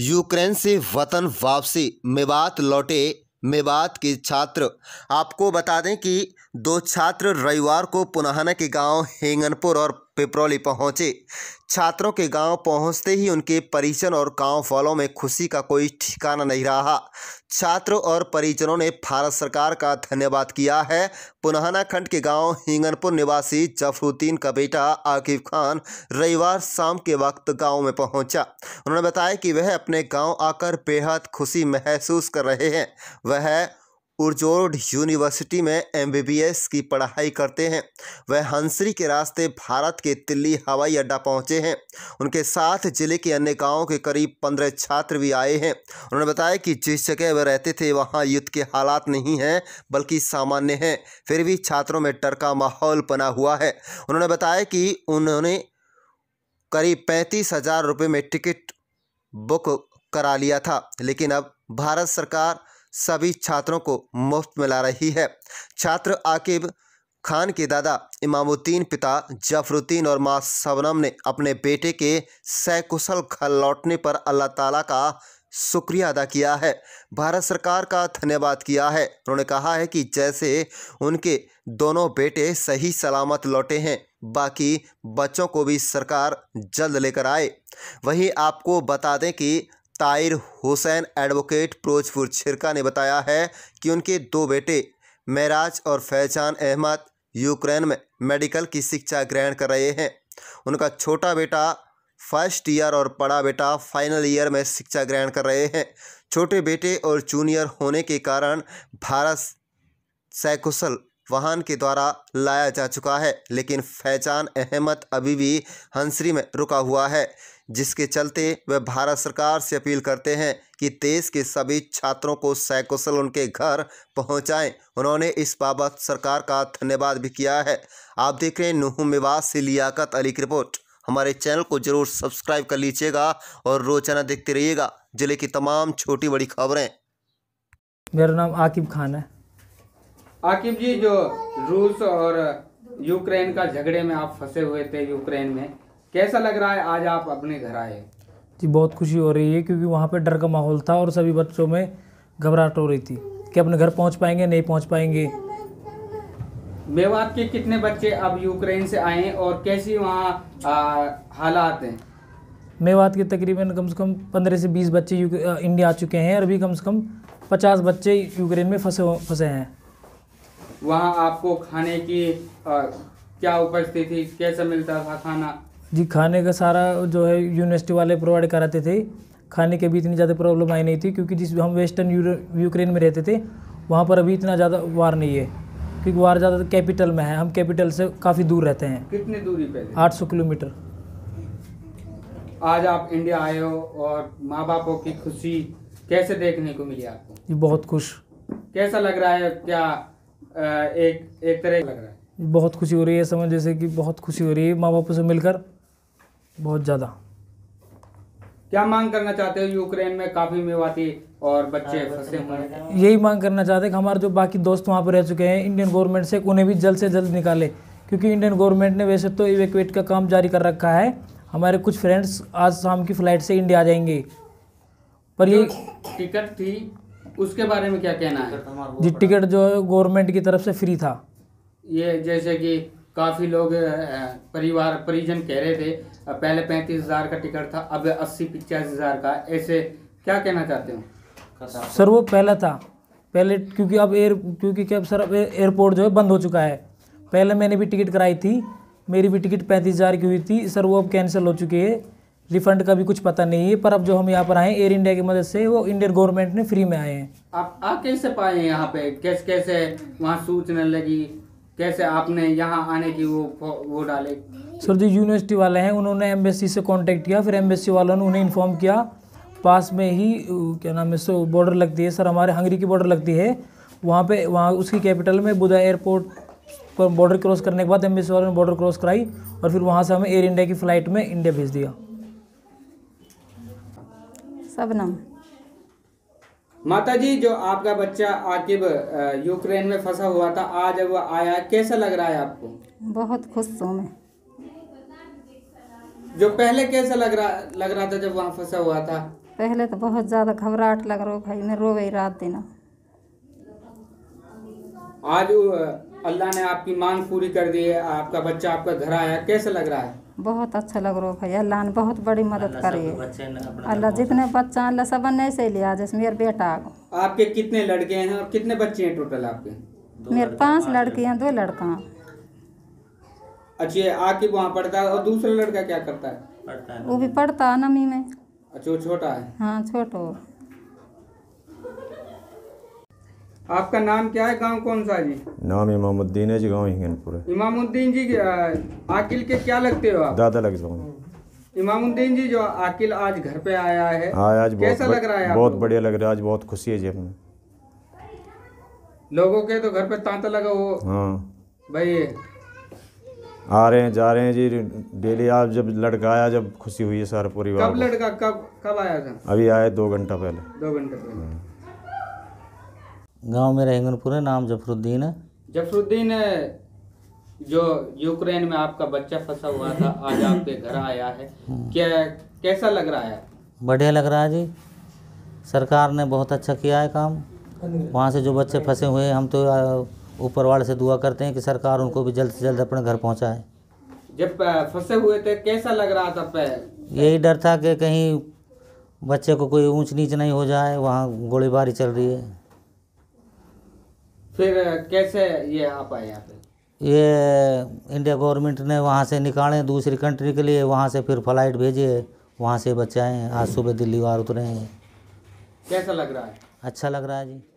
Ukraine से वतन वापसी मेवात लौटे मेवात के छात्र आपको बता दें कि दो छात्र रविवार को पुनहाना के गांव हेंगनपुर और पिपरौली पहुंचे छात्रों के गांव पहुंचते ही उनके परिजन और गांव वालों में खुशी का कोई ठिकाना नहीं रहा छात्र और परिजनों ने भारत सरकार का धन्यवाद किया है पुनहाना खंड के गांव हिंगनपुर निवासी जफरुद्दीन का बेटा आकिब खान रविवार शाम के वक्त गांव में पहुंचा उन्होंने बताया कि वह अपने गाँव आकर बेहद खुशी महसूस कर रहे हैं वह उर्जोड यूनिवर्सिटी में एमबीबीएस की पढ़ाई करते हैं वह हंसरी के रास्ते भारत के दिल्ली हवाई अड्डा पहुंचे हैं उनके साथ जिले के अन्य गांवों के करीब पंद्रह छात्र भी आए हैं उन्होंने बताया कि जिस जगह वे रहते थे वहां युद्ध के हालात नहीं हैं बल्कि सामान्य हैं फिर भी छात्रों में डर का माहौल बना हुआ है उन्होंने बताया कि उन्होंने करीब पैंतीस हज़ार रुपये में टिकट बुक करा लिया था लेकिन अब भारत सरकार सभी छात्रों को मुफ्त मिला रही है छात्र आकिब खान के दादा इमामुद्दीन पिता जफरुद्दीन और माँ सबनम ने अपने बेटे के सैकुशल घर लौटने पर अल्लाह ताला का शुक्रिया अदा किया है भारत सरकार का धन्यवाद किया है उन्होंने कहा है कि जैसे उनके दोनों बेटे सही सलामत लौटे हैं बाकी बच्चों को भी सरकार जल्द लेकर आए वहीं आपको बता दें कि ताहिर हुसैन एडवोकेट प्रोजपुर छिरका ने बताया है कि उनके दो बेटे महराज और फैजान अहमद यूक्रेन में मेडिकल की शिक्षा ग्रहण कर रहे हैं उनका छोटा बेटा फर्स्ट ईयर और बड़ा बेटा फाइनल ईयर में शिक्षा ग्रहण कर रहे हैं छोटे बेटे और जूनियर होने के कारण भारत सैकुशल वाहन के द्वारा लाया जा चुका है लेकिन फैजान अहमद अभी भी हंसरी में रुका हुआ है जिसके चलते वह भारत सरकार से अपील करते हैं कि देश के सभी छात्रों को सैकुशल उनके घर पहुंचाएं उन्होंने इस बाबत सरकार का धन्यवाद भी किया है आप देख रहे हैं नुह मिवास से लियाकत अली की रिपोर्ट हमारे चैनल को जरूर सब्सक्राइब कर लीजिएगा और रोजाना देखते रहिएगा जिले की तमाम छोटी बड़ी खबरें मेरा नाम आकिब खान है आकिब जी जो रूस और यूक्रेन का झगड़े में आप फंसे हुए थे यूक्रेन में कैसा लग रहा है आज आप अपने घर आए जी बहुत खुशी हो रही है क्योंकि वहाँ पर डर का माहौल था और सभी बच्चों में घबराहट हो रही थी कि अपने घर पहुँच पाएंगे नहीं पहुँच पाएंगे मेवात के कितने बच्चे अब यूक्रेन से आए हैं और कैसी वहाँ हालात हैं मेवात के तकरीबन कम से कम पंद्रह से बीस बच्चे इंडिया आ चुके हैं और अभी कम से कम पचास बच्चे यूक्रेन में फंसे फंसे हैं वहाँ आपको खाने की आ, क्या उपस्थिति कैसा मिलता था खाना जी खाने का सारा जो है यूनिवर्सिटी वाले प्रोवाइड कराते थे खाने के भी इतनी ज़्यादा प्रॉब्लम आई नहीं थी क्योंकि जिस हम वेस्टर्न यूक्रेन में रहते थे वहाँ पर अभी इतना ज़्यादा वार नहीं है क्योंकि वार ज़्यादा कैपिटल में है हम कैपिटल से काफ़ी दूर रहते हैं कितनी दूरी पे आठ सौ किलोमीटर आज आप इंडिया आए हो और माँ बापों की खुशी कैसे देखने को मिली आपको जी बहुत खुश कैसा लग रहा है क्या एक एक तरह लग रहा है बहुत खुशी हो रही है समझ जैसे कि बहुत खुशी हो रही है माँ बापों से मिलकर बहुत ज़्यादा क्या मांग करना चाहते हो यूक्रेन में काफ़ी मेवाती और बच्चे हाँ, फंसे हुए हैं यही मांग करना चाहते हैं कि हमारे जो बाकी दोस्त वहाँ पर रह चुके हैं इंडियन गवर्नमेंट से उन्हें भी जल्द से जल्द निकाले क्योंकि इंडियन गवर्नमेंट ने वैसे तो इवेक्वेट का काम जारी कर रखा है हमारे कुछ फ्रेंड्स आज शाम की फ़्लाइट से इंडिया आ जाएंगे पर ये टिकट थी उसके बारे में क्या कहना है तो जी टिकट जो है गवर्नमेंट की तरफ से फ्री था ये जैसे कि काफ़ी लोग परिवार परिजन कह रहे थे पहले पैंतीस हज़ार का टिकट था अब अस्सी पचास हज़ार का ऐसे क्या कहना चाहते हो सर वो पहला था पहले क्योंकि अब एयर क्योंकि क्या सर अब एयरपोर्ट जो है बंद हो चुका है पहले मैंने भी टिकट कराई थी मेरी भी टिकट पैंतीस हज़ार की हुई थी सर वो अब कैंसिल हो चुकी है रिफंड का भी कुछ पता नहीं है पर अब जो हम यहाँ पर आए एयर इंडिया की मदद से वो इंडियन गवर्नमेंट ने फ्री में आए हैं आप आ कैसे पाए यहाँ पे कैसे कैसे वहाँ सूचना लगी कैसे आपने यहाँ आने की वो वो डाले सर जी यूनिवर्सिटी वाले हैं उन्होंने एम्बेसी से कांटेक्ट किया फिर एम्बेसी वालों ने उन्हें इन्फॉर्म किया पास में ही क्या नाम है सो बॉर्डर लगती है सर हमारे हंगरी की बॉर्डर लगती है वहाँ पे वहाँ उसकी कैपिटल में बुधा एयरपोर्ट पर बॉर्डर क्रॉस करने के बाद एम्बेसी वालों ने बॉर्डर क्रॉस कराई और फिर वहाँ से हमें एयर इंडिया की फ़्लाइट में इंडिया भेज दिया सब नाम माता जी जो आपका बच्चा आकिब यूक्रेन में फंसा हुआ था आज वो आया कैसा लग रहा है आपको बहुत खुश हूँ मैं जो पहले कैसा लग रहा लग रहा था जब वहाँ फंसा हुआ था पहले तो बहुत ज़्यादा घबराहट लग रहा भाई मैं रो गई रात दिन आज अल्लाह ने आपकी मांग पूरी कर दी है आपका बच्चा आपका घर आया कैसे लग रहा है बहुत अच्छा लग रहा है अल्लाह ने बहुत बड़ी मदद करी है अल्लाह जितने अच्छा- बच्चा अल्लाह सब ने से लिया जैसे मेरा बेटा आपके कितने लड़के हैं और कितने बच्चे हैं टोटल आपके मेरे पाँच लड़के हैं दो लड़का अच्छा आके वहाँ पढ़ता है और दूसरा लड़का क्या करता है वो भी पढ़ता है नमी में अच्छा वो छोटा है हाँ छोटो आपका नाम क्या है गांव कौन सा जी नाम इमामुद्दीन है जी गांव हिंगनपुर इमामुद्दीन जी आकिल के क्या लगते हो आप दादा लग हूँ इमामुद्दीन जी जो आकिल आज घर पे आया है हाँ आज कैसा लग रहा है बहुत बढ़िया लग रहा है आज बहुत खुशी है जी हमें लोगों के तो घर पे तांता लगा हो हाँ भाई आ रहे हैं जा रहे हैं जी डेली आप जब लड़का आया जब खुशी हुई है सर परिवार कब लड़का कब कब आया था अभी आया दो घंटा पहले दो घंटा पहले हाँ। गांव मेरा हिंगनपुर है नाम जफरुद्दीन है जफरुद्दीन जो यूक्रेन में आपका बच्चा फंसा हुआ था आज आपके घर आया है हम्म। क्या कैसा लग रहा है बढ़िया लग रहा है जी सरकार ने बहुत अच्छा किया है काम वहाँ से जो बच्चे फंसे हुए हम तो ऊपर वाले से दुआ करते हैं कि सरकार उनको भी जल्द से जल्द अपने घर पहुँचाए जब फंसे हुए थे कैसा लग रहा था पैर यही डर था कि कहीं बच्चे को कोई ऊंच नीच नहीं हो जाए वहाँ गोलीबारी चल रही है फिर कैसे ये आप आए यहाँ पे ये इंडिया गवर्नमेंट ने वहाँ से निकाले दूसरी कंट्री के लिए वहाँ से फिर फ्लाइट भेजे वहाँ से बच्चे आज सुबह दिल्ली वार उतरे हैं कैसा लग रहा है अच्छा लग रहा है जी